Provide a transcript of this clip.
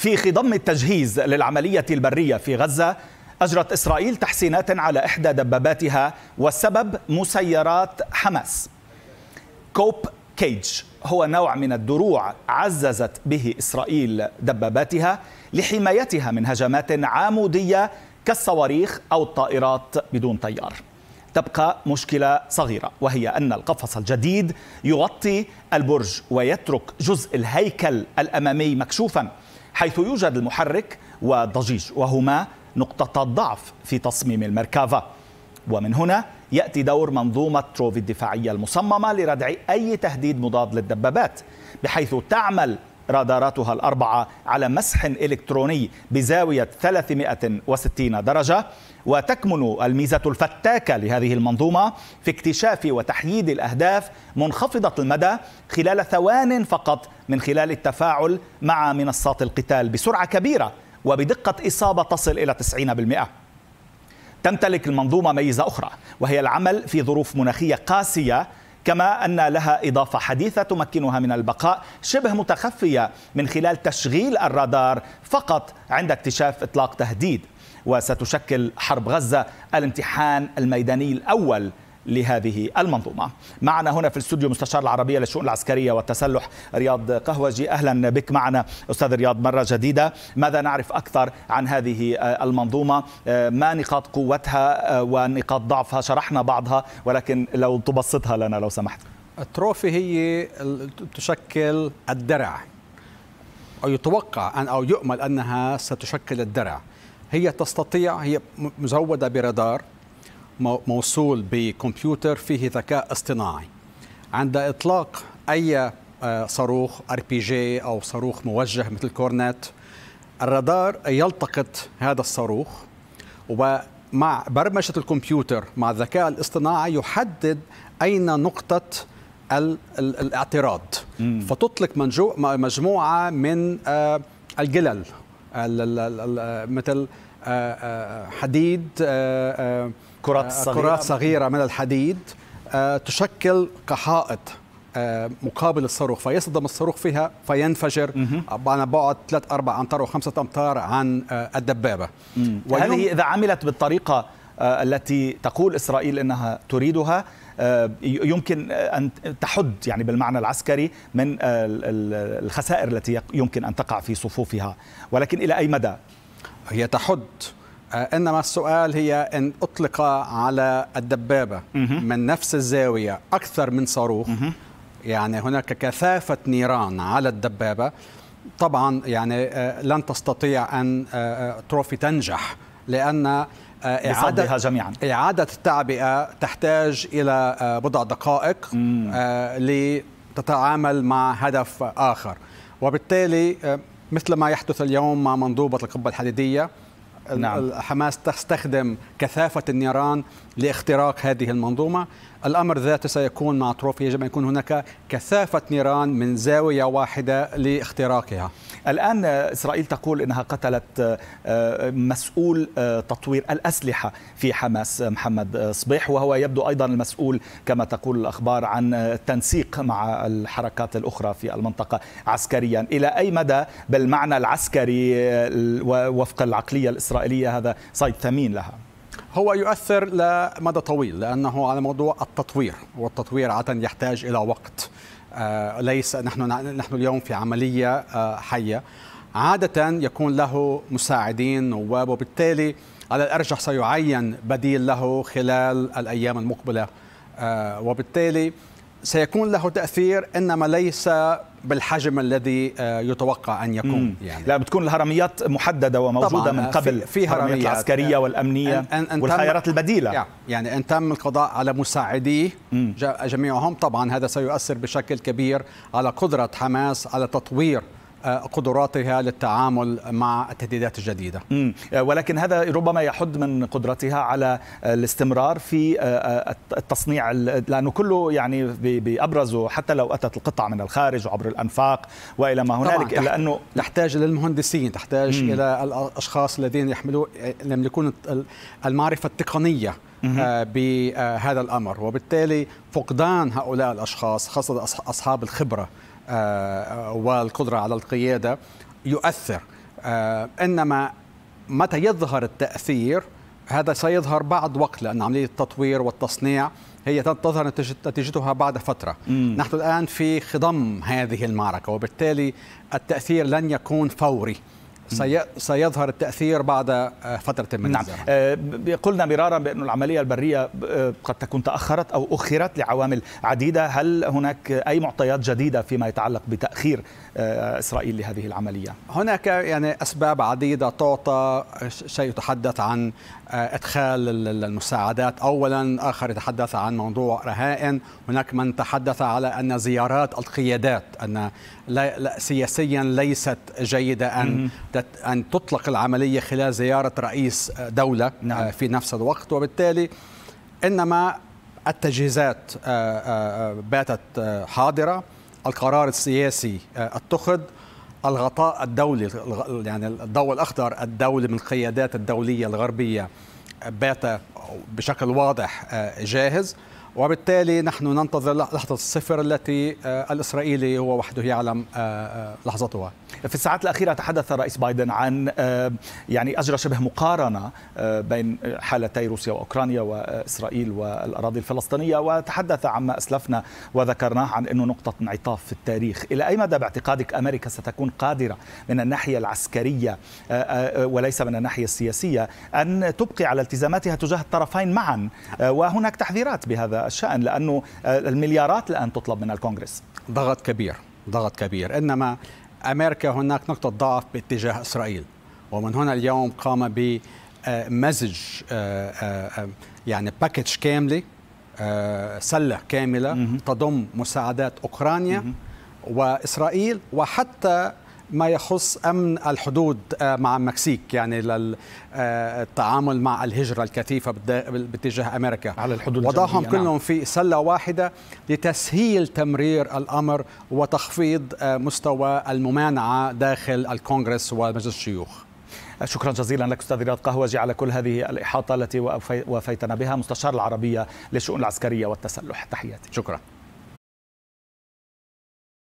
في خضم التجهيز للعملية البرية في غزة أجرت إسرائيل تحسينات على إحدى دباباتها والسبب مسيرات حماس كوب كيج هو نوع من الدروع عززت به إسرائيل دباباتها لحمايتها من هجمات عامودية كالصواريخ أو الطائرات بدون طيار تبقى مشكلة صغيرة وهي أن القفص الجديد يغطي البرج ويترك جزء الهيكل الأمامي مكشوفاً حيث يوجد المحرك والضجيج وهما نقطة الضعف في تصميم المركافة ومن هنا يأتي دور منظومة تروفي الدفاعية المصممة لردع أي تهديد مضاد للدبابات بحيث تعمل راداراتها الأربعة على مسح إلكتروني بزاوية 360 درجة وتكمن الميزة الفتاكة لهذه المنظومة في اكتشاف وتحييد الأهداف منخفضة المدى خلال ثوان فقط من خلال التفاعل مع منصات القتال بسرعة كبيرة وبدقة إصابة تصل إلى 90% تمتلك المنظومة ميزة أخرى وهي العمل في ظروف مناخية قاسية كما أن لها إضافة حديثة تمكنها من البقاء شبه متخفية من خلال تشغيل الرادار فقط عند اكتشاف إطلاق تهديد وستشكل حرب غزة الامتحان الميداني الأول لهذه المنظومة معنا هنا في الاستوديو مستشار العربية للشؤون العسكرية والتسلح رياض قهوجي أهلا بك معنا أستاذ رياض مرة جديدة ماذا نعرف أكثر عن هذه آه، المنظومة آه، ما نقاط قوتها آه، ونقاط ضعفها شرحنا بعضها ولكن لو تبسطها لنا لو سمحت التروفي هي تشكل الدرع أو يتوقع أن أو يؤمل أنها ستشكل الدرع هي تستطيع هي مزودة برادار موصول بكمبيوتر فيه ذكاء اصطناعي عند إطلاق أي آه، صاروخ ار بي جي أو صاروخ موجه مثل كورنات الرادار يلتقط هذا الصاروخ ومع برمجة الكمبيوتر مع الذكاء الاصطناعي يحدد أين نقطة الاعتراض مم. فتطلق مجموعة من آه، الجلل مثل آه، آه، حديد آه، كرات صغيرة كرات صغيرة من الحديد تشكل كحائط مقابل الصاروخ فيصدم الصاروخ فيها فينفجر على بعد 3 4 امتار و5 امتار عن الدبابه هذه اذا عملت بالطريقه التي تقول اسرائيل انها تريدها يمكن ان تحد يعني بالمعنى العسكري من الخسائر التي يمكن ان تقع في صفوفها ولكن الى اي مدى هي تحد آه، انما السؤال هي ان اطلق على الدبابه من نفس الزاويه اكثر من صاروخ يعني هناك كثافه نيران على الدبابه طبعا يعني آه، لن تستطيع ان آه، تروفي تنجح لان إعادة جميعا إعادة التعبئة تحتاج إلى بضع دقائق لتتعامل مع هدف آخر وبالتالي مثل ما يحدث اليوم مع منظومة القبة الحديدية نعم. حماس تستخدم كثافة النيران لاختراق هذه المنظومة الأمر ذاته سيكون مع تروفي يجب أن يكون هناك كثافة نيران من زاوية واحدة لاختراقها الآن إسرائيل تقول أنها قتلت آه، آه، مسؤول آه، تطوير الأسلحة في حماس محمد صبيح وهو يبدو أيضا المسؤول كما تقول الأخبار عن التنسيق مع الحركات الأخرى في المنطقة عسكريا إلى أي مدى بالمعنى العسكري وفق العقلية الإسرائيلية هذا صيد ثمين لها هو يؤثر لمدى طويل لأنه على موضوع التطوير والتطوير عادة يحتاج إلى وقت آه، ليس نحن نحن اليوم في عمليه آه، حيه عاده يكون له مساعدين نواب وبالتالي على الارجح سيعين بديل له خلال الايام المقبله آه، وبالتالي سيكون له تاثير انما ليس بالحجم الذي آه، يتوقع ان يكون يعني لا بتكون الهرميات محدده وموجوده من قبل في, في هرميات العسكريه يعني. والامنيه أن أن أن والخيارات البديله يعني ان تم القضاء على مساعديه جميعهم طبعا هذا سيؤثر بشكل كبير على قدره حماس على تطوير قدراتها للتعامل مع التهديدات الجديدة آه، ولكن هذا ربما يحد من قدرتها على الاستمرار في آه، آه، التصنيع لأنه كله يعني بأبرزه حتى لو أتت القطع من الخارج وعبر الأنفاق وإلى ما هنالك إلا أنه تحتاج للمهندسين تحتاج مم. إلى الأشخاص الذين يحملون يملكون المعرفة التقنية آه، بهذا الامر وبالتالي فقدان هؤلاء الاشخاص خاصه اصحاب الخبره آه، والقدره على القياده يؤثر آه، انما متى يظهر التاثير هذا سيظهر بعد وقت لان عمليه التطوير والتصنيع هي تظهر نتيجتها بعد فتره مم. نحن الان في خضم هذه المعركه وبالتالي التاثير لن يكون فوري سيظهر التأثير بعد آه، فترة من نعم الزمن. آه، قلنا مرارا بأن العملية البرية آه، قد تكون تأخرت أو أخرت لعوامل عديدة هل هناك أي معطيات جديدة فيما يتعلق بتأخير آه، إسرائيل لهذه العملية هناك يعني أسباب عديدة تعطى شيء يتحدث عن آه، إدخال المساعدات أولا آخر يتحدث عن موضوع رهائن هناك من تحدث على أن زيارات القيادات أن لا سياسيا ليست جيدة أن أن تطلق العملية خلال زيارة رئيس دولة آه، نعم. في نفس الوقت وبالتالي إنما التجهيزات باتت حاضرة القرار السياسي آه، اتخذ الغطاء الدولي يعني الضوء الاخضر الدولي من القيادات الدوليه الغربيه آه، بات بشكل واضح آه، جاهز وبالتالي نحن ننتظر لحظة الصفر التي آه، الإسرائيلي هو وحده يعلم آه، آه، لحظتها في الساعات الأخيرة تحدث الرئيس بايدن عن يعني أجرى شبه مقارنة بين حالتي روسيا وأوكرانيا وإسرائيل والأراضي الفلسطينية وتحدث عما أسلفنا وذكرناه عن أنه نقطة انعطاف في التاريخ إلى أي مدى باعتقادك أمريكا ستكون قادرة من الناحية العسكرية وليس من الناحية السياسية أن تبقي على التزاماتها تجاه الطرفين معا وهناك تحذيرات بهذا الشأن لأنه آه، المليارات الآن تطلب من الكونغرس ضغط كبير ضغط كبير إنما أمريكا هناك نقطة ضعف باتجاه إسرائيل ومن هنا اليوم قام بمزج آه، آه، يعني باكج كاملة سلة كاملة تضم مساعدات أوكرانيا وإسرائيل وحتى ما يخص امن الحدود آه، مع المكسيك يعني للتعامل آه، مع الهجره الكثيفه باتجاه امريكا على الحدود وضعهم كلهم نعم. في سله واحده لتسهيل تمرير الامر وتخفيض آه، مستوى الممانعه داخل الكونغرس ومجلس الشيوخ شكرا جزيلا لك استاذ رياض قهوجي على كل هذه الاحاطه التي وافيتنا بها مستشار العربيه للشؤون العسكريه والتسلح تحياتي شكرا